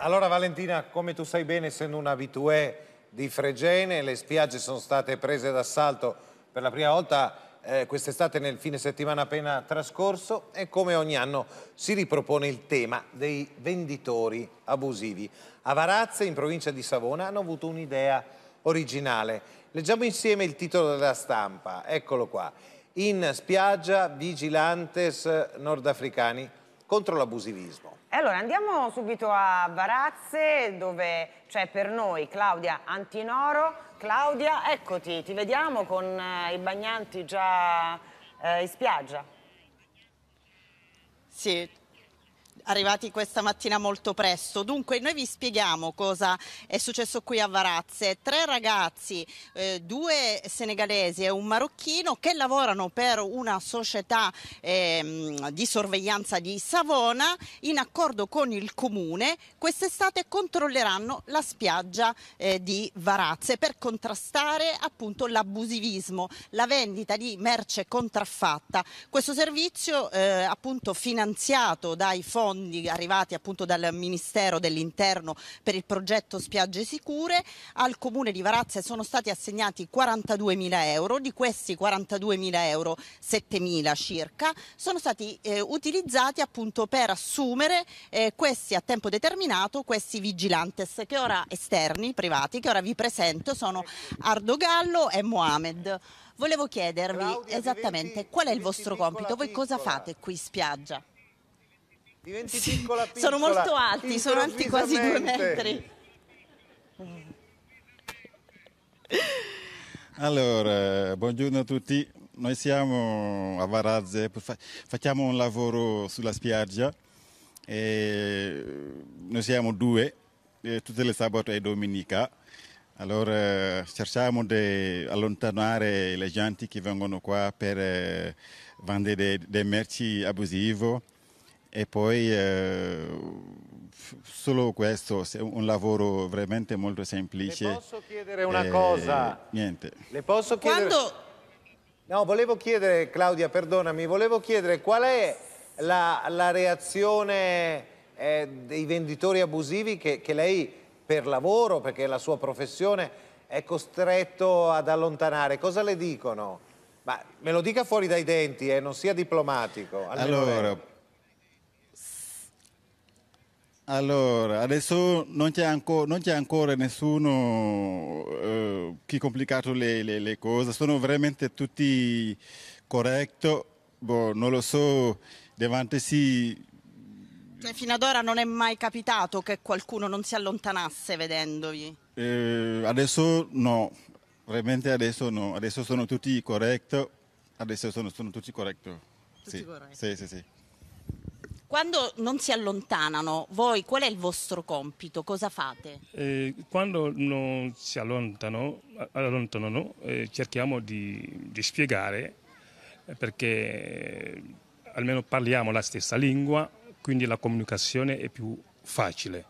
Allora Valentina, come tu sai bene, essendo una abituée di Fregene, le spiagge sono state prese d'assalto per la prima volta eh, quest'estate nel fine settimana appena trascorso e come ogni anno si ripropone il tema dei venditori abusivi. A Varazze, in provincia di Savona, hanno avuto un'idea originale. Leggiamo insieme il titolo della stampa, eccolo qua. In spiaggia vigilantes nordafricani contro l'abusivismo. Allora andiamo subito a Varazze dove c'è per noi Claudia Antinoro. Claudia, eccoti, ti vediamo con eh, i bagnanti già eh, in spiaggia. Sì, arrivati questa mattina molto presto. Dunque, noi vi spieghiamo cosa è successo qui a Varazze. Tre ragazzi, eh, due senegalesi e un marocchino che lavorano per una società eh, di sorveglianza di Savona in accordo con il comune. Quest'estate controlleranno la spiaggia eh, di Varazze per contrastare appunto l'abusivismo, la vendita di merce contraffatta. Questo servizio eh, appunto finanziato dai fondi fondi arrivati appunto dal Ministero dell'Interno per il progetto Spiagge Sicure, al Comune di Varazze sono stati assegnati 42 mila euro, di questi 42 mila euro 7 mila circa sono stati eh, utilizzati appunto per assumere eh, questi a tempo determinato, questi vigilantes che ora esterni, privati, che ora vi presento sono Ardo Gallo e Mohamed. Volevo chiedervi Claudia, esattamente diventi, qual è il vostro compito, piccola, voi cosa fate qui in spiaggia? diventi sì, piccola piccola. Sono molto alti, sono alti quasi due metri. Allora, buongiorno a tutti. Noi siamo a Varazze, facciamo un lavoro sulla spiaggia. noi siamo due, tutte le sabato e domenica. Allora cerchiamo di allontanare le gente che vengono qua per eh, vendere dei merci abusivi e poi eh, solo questo un lavoro veramente molto semplice. Le posso chiedere una eh, cosa? Niente. Le posso chiedere... Quando... No, volevo chiedere, Claudia, perdonami, volevo chiedere qual è la, la reazione eh, dei venditori abusivi che, che lei per lavoro, perché è la sua professione, è costretto ad allontanare. Cosa le dicono? Ma me lo dica fuori dai denti, eh, non sia diplomatico. Allora, allora, adesso non c'è, anco, ancora nessuno eh, che ha complicato le, le, le, cose, sono veramente tutti corretti, boh, non lo so, davanti si... Cioè, fino ad ora non è mai capitato che qualcuno non si allontanasse vedendovi? Eh, adesso no, veramente adesso no, adesso sono tutti corretti, adesso sono, sono tutti corretti. Tutti sì. corretti? Sì, sì, sì. Quando non si allontanano, voi qual è il vostro compito? Cosa fate? Eh, quando non si allontanano, allontanano eh, cerchiamo di, di spiegare eh, perché eh, almeno parliamo la stessa lingua, quindi la comunicazione è più facile.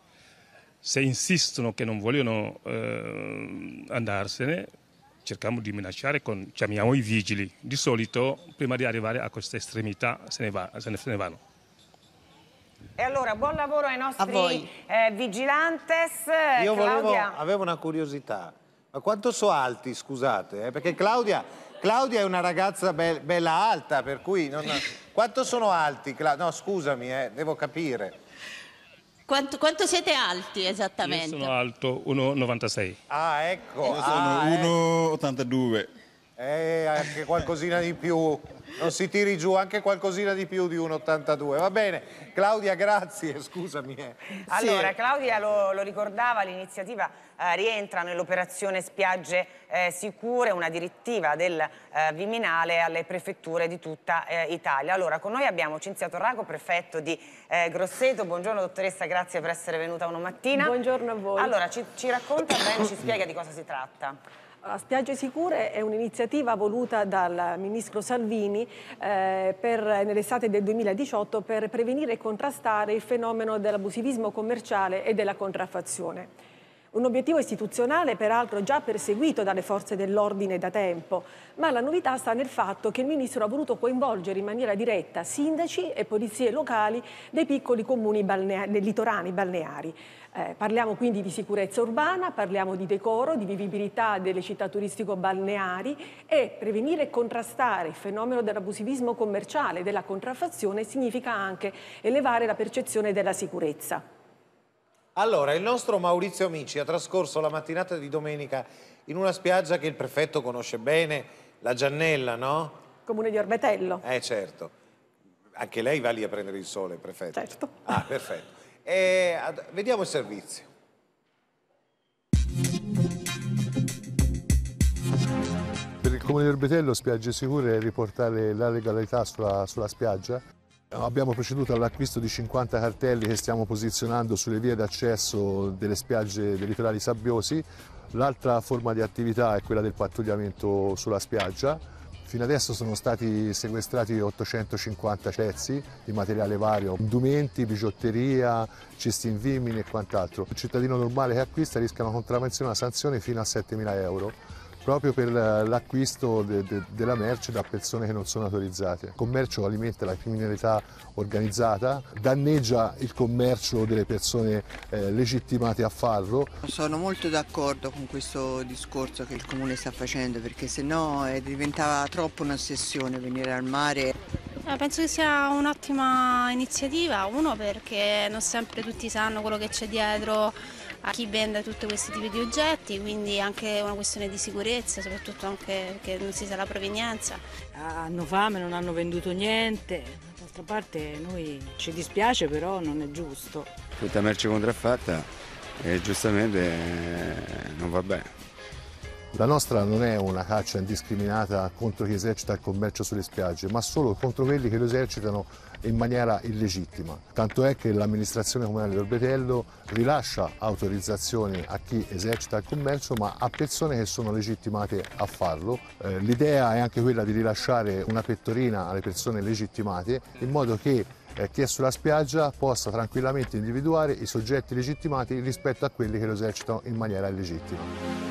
Se insistono che non vogliono eh, andarsene, cerchiamo di minacciare, con, chiamiamo i vigili. Di solito, prima di arrivare a questa estremità, se ne, va, se ne, se ne vanno. E allora, buon lavoro ai nostri eh, vigilantes. Eh, Io volevo, avevo una curiosità. Ma quanto so alti, scusate? Eh? Perché Claudia, Claudia, è una ragazza be bella alta, per cui... Non... Quanto sono alti, Claudia? No, scusami, eh, devo capire. Quanto, quanto, siete alti esattamente? Io sono alto 1,96. Ah, ecco. Io sono ah, 1,82. Eh. eh, anche qualcosina di più non si tiri giù anche qualcosina di più di 1,82. Va bene, Claudia, grazie, scusami. Eh. Allora, sì. Claudia lo, lo ricordava, l'iniziativa eh, rientra nell'operazione spiagge eh, sicure, una direttiva del eh, Viminale alle prefetture di tutta eh, Italia. Allora, con noi abbiamo Cinzia Torrago, prefetto di eh, Grosseto. Buongiorno dottoressa, grazie per essere venuta una mattina. Buongiorno a voi. Allora, ci, ci racconta bene, ci spiega di cosa si tratta. Spiagge Sicure è un'iniziativa voluta dal ministro Salvini eh, nell'estate del 2018 per prevenire e contrastare il fenomeno dell'abusivismo commerciale e della contraffazione. Un obiettivo istituzionale peraltro già perseguito dalle forze dell'ordine da tempo, ma la novità sta nel fatto che il Ministro ha voluto coinvolgere in maniera diretta sindaci e polizie locali dei piccoli comuni balneari, litorani balneari. Eh, parliamo quindi di sicurezza urbana, parliamo di decoro, di vivibilità delle città turistico-balneari e prevenire e contrastare il fenomeno dell'abusivismo commerciale, della contraffazione, significa anche elevare la percezione della sicurezza. Allora, il nostro Maurizio Amici ha trascorso la mattinata di domenica in una spiaggia che il prefetto conosce bene, la Giannella, no? Comune di Orbetello. Eh, certo. Anche lei va lì a prendere il sole, prefetto. Certo. Ah, perfetto. E, vediamo il servizio. Per il Comune di Orbetello spiagge sicure è riportare la legalità sulla, sulla spiaggia Abbiamo proceduto all'acquisto di 50 cartelli che stiamo posizionando sulle vie d'accesso delle spiagge dei litorali sabbiosi. L'altra forma di attività è quella del pattugliamento sulla spiaggia. Fino adesso sono stati sequestrati 850 cezzi di materiale vario, indumenti, bigiotteria, cesti in vimini e quant'altro. Il cittadino normale che acquista rischia una contravvenzione, una sanzione fino a 7.000 euro proprio per l'acquisto de, de, della merce da persone che non sono autorizzate. Il commercio alimenta la criminalità organizzata, danneggia il commercio delle persone eh, legittimate a farlo. Sono molto d'accordo con questo discorso che il comune sta facendo perché sennò diventava troppo un'ossessione venire al mare. Eh, penso che sia un'ottima iniziativa, uno perché non sempre tutti sanno quello che c'è dietro a chi vende tutti questi tipi di oggetti, quindi anche una questione di sicurezza, soprattutto anche perché non si sa la provenienza. Hanno fame, non hanno venduto niente, d'altra parte noi ci dispiace però non è giusto. Tutta merce contraffatta eh, giustamente non va bene. La nostra non è una caccia indiscriminata contro chi esercita il commercio sulle spiagge, ma solo contro quelli che lo esercitano in maniera illegittima. Tanto è che l'amministrazione comunale di Orbetello rilascia autorizzazioni a chi esercita il commercio, ma a persone che sono legittimate a farlo. Eh, l'idea è anche quella di rilasciare una pettorina alle persone legittimate in modo che eh, chi è sulla spiaggia possa tranquillamente individuare i soggetti legittimati rispetto a quelli che lo esercitano in maniera illegittima.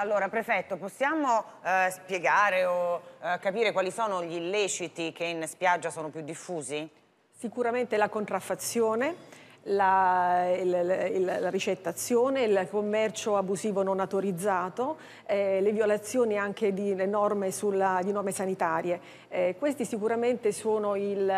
Allora, prefetto, possiamo eh, spiegare o eh, capire quali sono gli illeciti che in spiaggia sono più diffusi? Sicuramente la contraffazione, la, il, il, la ricettazione, il commercio abusivo non autorizzato, eh, le violazioni anche di norme, sulla, di norme sanitarie. Eh, questi sicuramente sono il,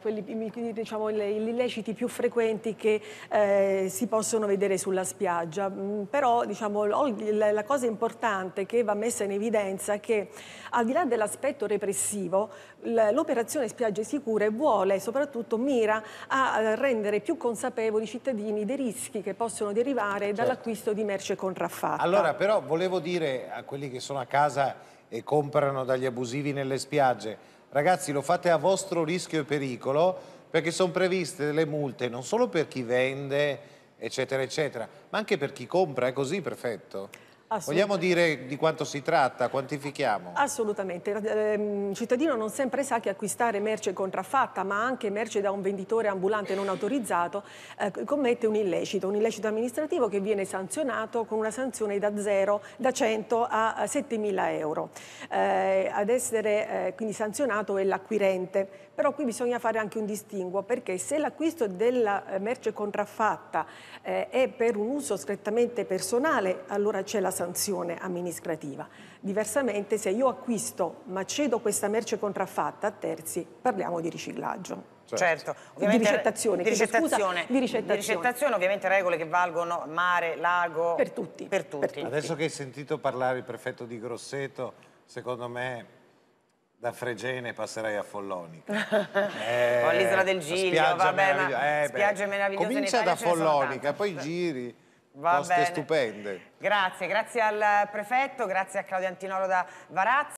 quelli, diciamo, gli illeciti più frequenti che eh, si possono vedere sulla spiaggia. Mm, però diciamo, la cosa importante che va messa in evidenza è che al di là dell'aspetto repressivo, l'operazione spiagge sicure vuole soprattutto mira a rendere più consapevoli consapevoli cittadini dei rischi che possono derivare certo. dall'acquisto di merce contraffatta. Allora però volevo dire a quelli che sono a casa e comprano dagli abusivi nelle spiagge, ragazzi lo fate a vostro rischio e pericolo perché sono previste delle multe non solo per chi vende eccetera eccetera, ma anche per chi compra, è così perfetto? Vogliamo dire di quanto si tratta? Quantifichiamo? Assolutamente. Il ehm, cittadino non sempre sa che acquistare merce contraffatta, ma anche merce da un venditore ambulante non autorizzato, eh, commette un illecito, un illecito amministrativo che viene sanzionato con una sanzione da, 0, da 100 a 7 mila euro. Eh, ad essere eh, quindi sanzionato è l'acquirente, però qui bisogna fare anche un distinguo perché se l'acquisto della eh, merce contraffatta eh, è per un uso strettamente personale, allora c'è la sanzione amministrativa. Diversamente, se io acquisto ma cedo questa merce contraffatta a terzi, parliamo di riciclaggio. Certo, certo. di ricettazione, di ricettazione, scusa, di ricettazione. Di ricettazione, ovviamente regole che valgono mare, lago, per tutti. Per tutti. Per tutti. Adesso che hai sentito parlare il prefetto di Grosseto, secondo me da Fregene passerai a Follonica eh, o all'isola del Giglio vabbè, ma eh, spiagge meravigliose comincia da Follonica poi giri Va Poste bene. stupende. Grazie, grazie al prefetto, grazie a Claudio Antinoro da Varazzi.